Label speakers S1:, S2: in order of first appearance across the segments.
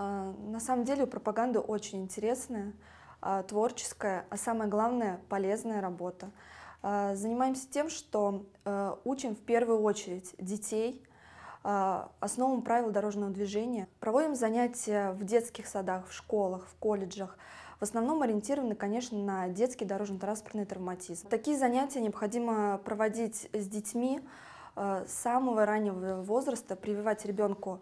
S1: А, на самом деле пропаганда очень интересная, а, творческая, а самое главное – полезная работа. А, занимаемся тем, что э, учим в первую очередь детей основам правил дорожного движения. Проводим занятия в детских садах, в школах, в колледжах. В основном ориентированы, конечно, на детский дорожно-транспортный травматизм. Такие занятия необходимо проводить с детьми э, с самого раннего возраста, прививать ребенку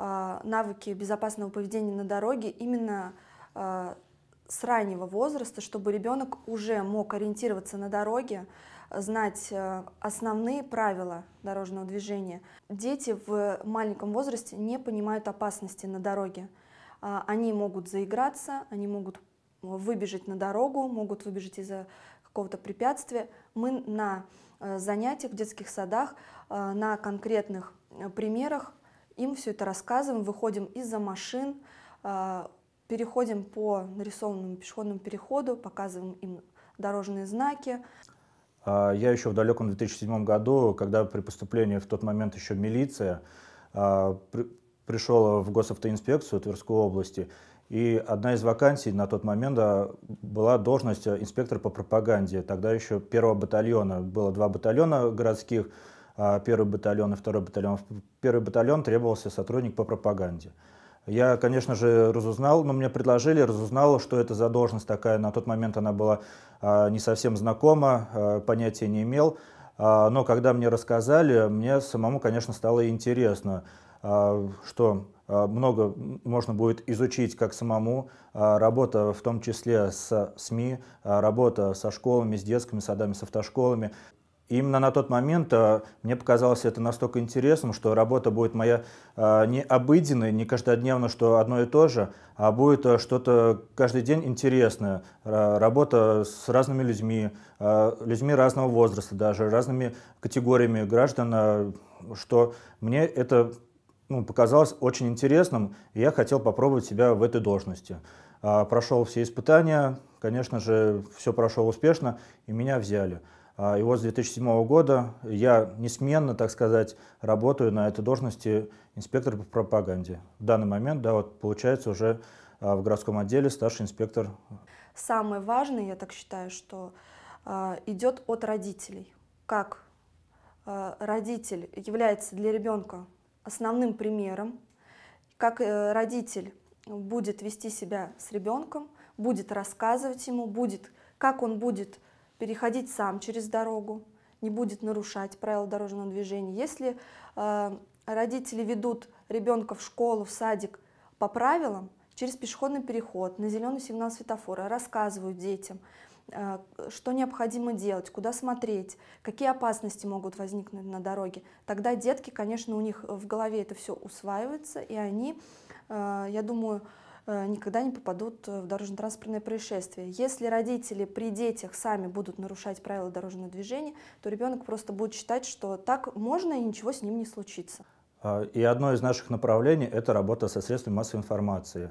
S1: а, навыки безопасного поведения на дороге именно а, с раннего возраста, чтобы ребенок уже мог ориентироваться на дороге, знать э, основные правила дорожного движения. Дети в маленьком возрасте не понимают опасности на дороге. А, они могут заиграться, они могут выбежать на дорогу, могут выбежать из-за какого-то препятствия. Мы на э, занятиях в детских садах, э, на конкретных примерах им все это рассказываем, выходим из-за машин, а, переходим по нарисованному пешеходному переходу, показываем им дорожные знаки.
S2: А, я еще в далеком 2007 году, когда при поступлении в тот момент еще милиция, а, пришел в госавтоинспекцию Тверской области, и одна из вакансий на тот момент была должность инспектора по пропаганде. Тогда еще первого батальона. Было два батальона городских. А, первый батальон и второй батальон. В первый батальон требовался сотрудник по пропаганде. Я, конечно же, разузнал, но мне предложили, разузнал, что это за должность такая. На тот момент она была а, не совсем знакома, а, понятия не имел. Но когда мне рассказали, мне самому, конечно, стало интересно, что много можно будет изучить как самому. Работа в том числе с СМИ, работа со школами, с детскими садами, с автошколами именно на тот момент э, мне показалось это настолько интересным, что работа будет моя э, не обыденной, не каждодневно, что одно и то же, а будет э, что-то каждый день интересное. Работа с разными людьми, людьми разного возраста даже, разными категориями граждан, что мне это ну, показалось очень интересным, и я хотел попробовать себя в этой должности. А, прошел все испытания, конечно же, все прошло успешно, и меня взяли. А, и вот с 2007 года я несменно, так сказать, работаю на этой должности инспектор по пропаганде. В данный момент, да, вот получается уже а, в городском отделе старший инспектор.
S1: Самое важное, я так считаю, что а, идет от родителей. Как родитель является для ребенка основным примером, как э, родитель будет вести себя с ребенком, будет рассказывать ему, будет, как он будет переходить сам через дорогу, не будет нарушать правила дорожного движения. Если э, родители ведут ребенка в школу, в садик по правилам, через пешеходный переход, на зеленый сигнал светофора, рассказывают детям, э, что необходимо делать, куда смотреть, какие опасности могут возникнуть на дороге. Тогда детки, конечно, у них в голове это все усваивается, и они, э, я думаю, Э, никогда не попадут э, в дорожно-транспортное происшествие. Если родители при детях сами будут нарушать правила дорожного движения, то ребенок просто будет считать, что так можно и ничего с ним не случится.
S2: А, и одно из наших направлений – это работа со средствами массовой информации.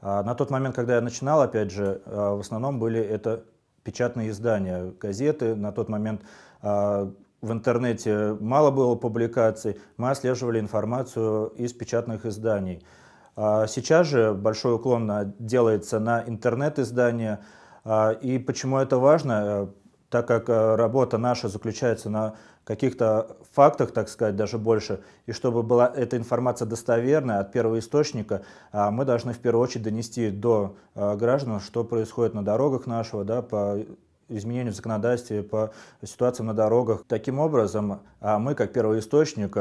S2: А, на тот момент, когда я начинал, опять же, э, в основном были это печатные издания, газеты. На тот момент а, в интернете мало было публикаций. Мы отслеживали информацию из печатных изданий. А сейчас же большой уклон а, делается на интернет-издания. А, и почему это важно? Э, так как э, работа наша заключается на каких-то фактах, так сказать, даже больше, и чтобы была эта информация достоверная от первого источника, мы должны в первую очередь донести до э, граждан, что происходит на дорогах нашего, да, по изменению в законодательстве, по ситуациям на дорогах. Таким образом, мы, как первый источник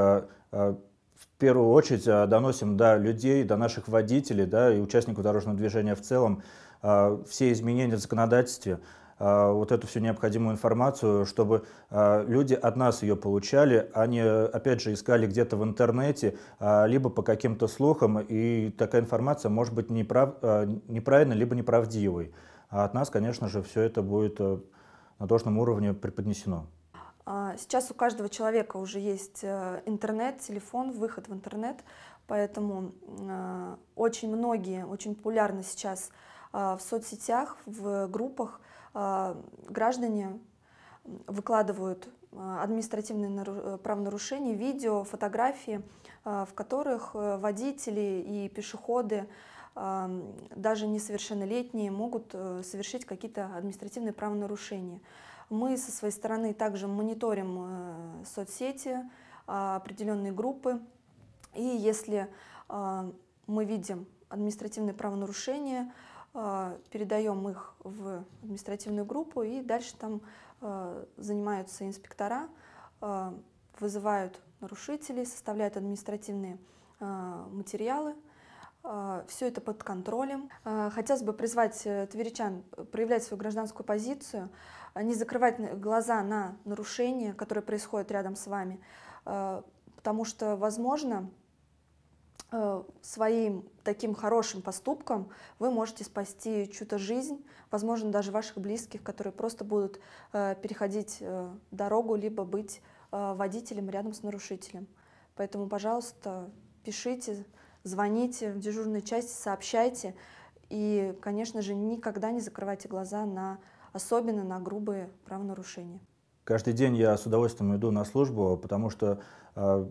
S2: в первую очередь э, доносим до людей, до наших водителей да, и участников дорожного движения в целом э, все изменения в законодательстве, э, вот эту всю необходимую информацию, чтобы люди от нас ее получали, а не, опять же, искали где-то в интернете, либо по каким-то слухам, и такая информация может быть неправ... неправильной, либо неправдивой. А от нас, конечно же, все это будет на должном уровне преподнесено.
S1: А, сейчас у каждого человека уже есть э, интернет, телефон, выход в интернет, поэтому э, очень многие, очень популярны сейчас а, в соцсетях, в группах а, граждане выкладывают э, административные правонарушения, видео, фотографии, в которых водители и пешеходы, даже несовершеннолетние, могут совершить какие-то административные правонарушения. Мы со своей стороны также мониторим э, соцсети, а, определенные группы. И если а, мы видим административные правонарушения, а, передаем их в административную группу, и дальше там э, занимаются инспектора, э, вызывают нарушителей, составляют административные материалы а, все это под контролем. А, хотелось бы призвать э, тверичан э, проявлять свою гражданскую позицию, а не закрывать глаза на нарушения, которые происходят рядом с вами, потому что, возможно, э, своим таким хорошим поступком вы можете спасти чью-то жизнь, возможно, даже ваших близких, которые просто будут переходить дорогу, либо быть водителем рядом с нарушителем. Поэтому, пожалуйста, пишите, звоните в дежурную часть, сообщайте. И, конечно же, никогда не закрывайте глаза на, особенно на грубые правонарушения.
S2: Каждый день я с удовольствием иду на службу, потому что э,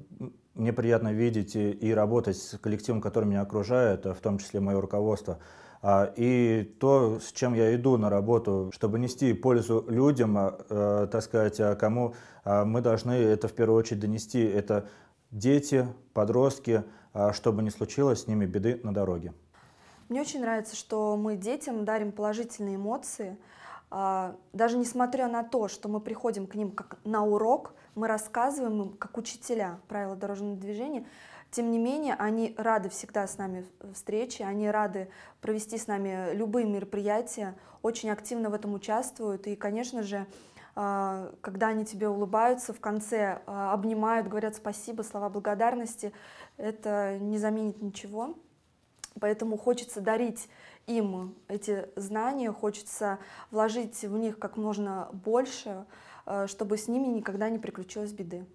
S2: мне приятно видеть и, и работать с коллективом, который меня окружает, а в том числе мое руководство. А, и то, с чем я иду на работу, чтобы нести пользу людям, э, так сказать, кому э, мы должны это в первую очередь донести, это дети, подростки, а, чтобы не случилось с ними беды на дороге.
S1: Мне очень нравится, что мы детям дарим положительные эмоции. А, даже несмотря на то, что мы приходим к ним как на урок, мы рассказываем им, как учителя, правила дорожного движения, тем не менее, они рады всегда с нами встречи, они рады провести с нами любые мероприятия, очень активно в этом участвуют. И, конечно же, а, когда они тебе улыбаются в конце, а, обнимают, говорят спасибо, слова благодарности, это не заменит ничего. Поэтому хочется дарить им эти знания, хочется вложить в них как можно больше, а, чтобы с ними никогда не приключилось беды.